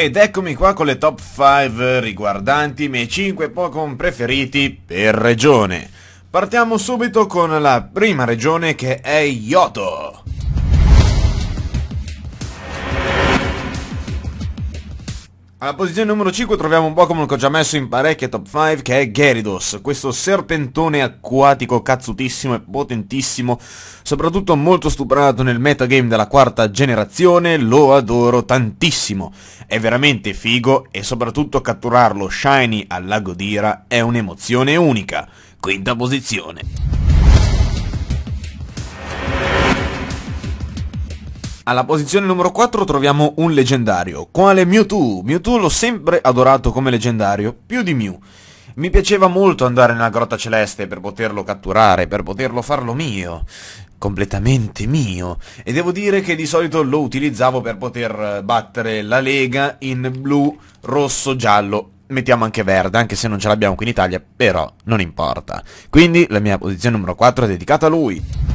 Ed eccomi qua con le top 5 riguardanti i miei 5 Pokémon preferiti per regione. Partiamo subito con la prima regione che è Yoto. Alla posizione numero 5 troviamo un Pokémon che ho già messo in parecchie top 5 che è Gyarados, questo serpentone acquatico cazzutissimo e potentissimo, soprattutto molto stuprato nel metagame della quarta generazione, lo adoro tantissimo, è veramente figo e soprattutto catturarlo shiny al lago d'Ira è un'emozione unica. Quinta posizione. Alla posizione numero 4 troviamo un leggendario. Quale Mewtwo? Mewtwo l'ho sempre adorato come leggendario, più di Mew. Mi piaceva molto andare nella grotta celeste per poterlo catturare, per poterlo farlo mio, completamente mio, e devo dire che di solito lo utilizzavo per poter eh, battere la lega in blu, rosso, giallo, mettiamo anche verde, anche se non ce l'abbiamo qui in Italia, però non importa. Quindi la mia posizione numero 4 è dedicata a lui.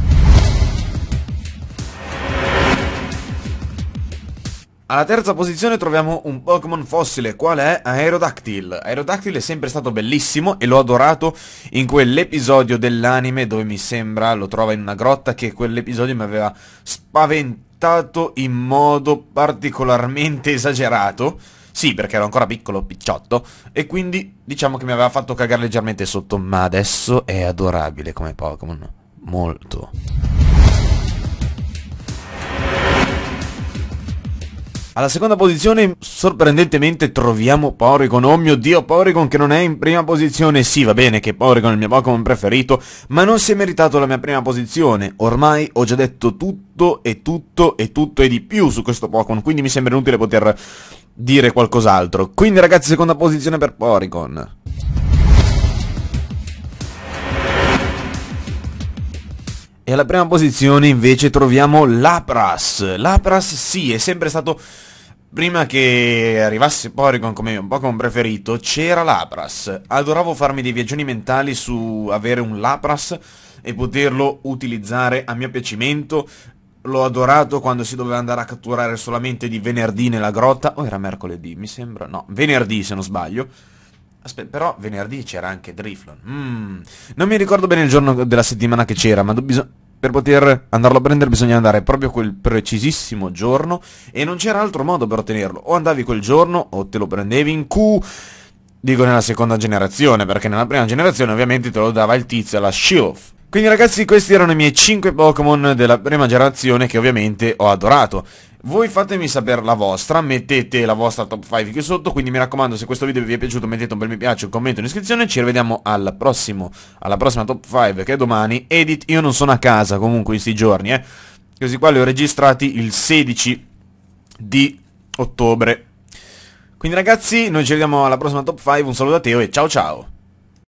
Alla terza posizione troviamo un Pokémon fossile, qual è? Aerodactyl. Aerodactyl è sempre stato bellissimo e l'ho adorato in quell'episodio dell'anime dove mi sembra lo trova in una grotta che quell'episodio mi aveva spaventato in modo particolarmente esagerato. Sì, perché ero ancora piccolo, picciotto, e quindi diciamo che mi aveva fatto cagare leggermente sotto, ma adesso è adorabile come Pokémon. Molto. Alla seconda posizione sorprendentemente troviamo Porygon, oh mio dio Porygon che non è in prima posizione, sì va bene che Porygon è il mio Pokémon preferito, ma non si è meritato la mia prima posizione, ormai ho già detto tutto e tutto e tutto e di più su questo Pokémon, quindi mi sembra inutile poter dire qualcos'altro. Quindi ragazzi seconda posizione per Porygon. E alla prima posizione invece troviamo Lapras. Lapras sì, è sempre stato Prima che arrivasse Porygon come un Pokémon preferito, c'era Lapras. Adoravo farmi dei viaggioni mentali su avere un Lapras e poterlo utilizzare a mio piacimento. L'ho adorato quando si doveva andare a catturare solamente di venerdì nella grotta. O oh, era mercoledì, mi sembra. No, venerdì se non sbaglio. Aspetta, però venerdì c'era anche Driflon. Mm. Non mi ricordo bene il giorno della settimana che c'era, ma bisogna per poter andarlo a prendere bisogna andare proprio quel precisissimo giorno e non c'era altro modo per ottenerlo. O andavi quel giorno o te lo prendevi in Q. Dico nella seconda generazione, perché nella prima generazione ovviamente te lo dava il tizio alla Shiloh. Quindi ragazzi questi erano i miei 5 Pokémon della prima generazione che ovviamente ho adorato. Voi fatemi sapere la vostra, mettete la vostra top 5 qui sotto, quindi mi raccomando se questo video vi è piaciuto mettete un bel mi piace, un commento, un'iscrizione, ci rivediamo al prossimo, alla prossima top 5 che è domani. Edit, io non sono a casa comunque in questi giorni, eh. Così qua li ho registrati il 16 di ottobre. Quindi ragazzi, noi ci vediamo alla prossima top 5, un saluto da Teo e ciao ciao!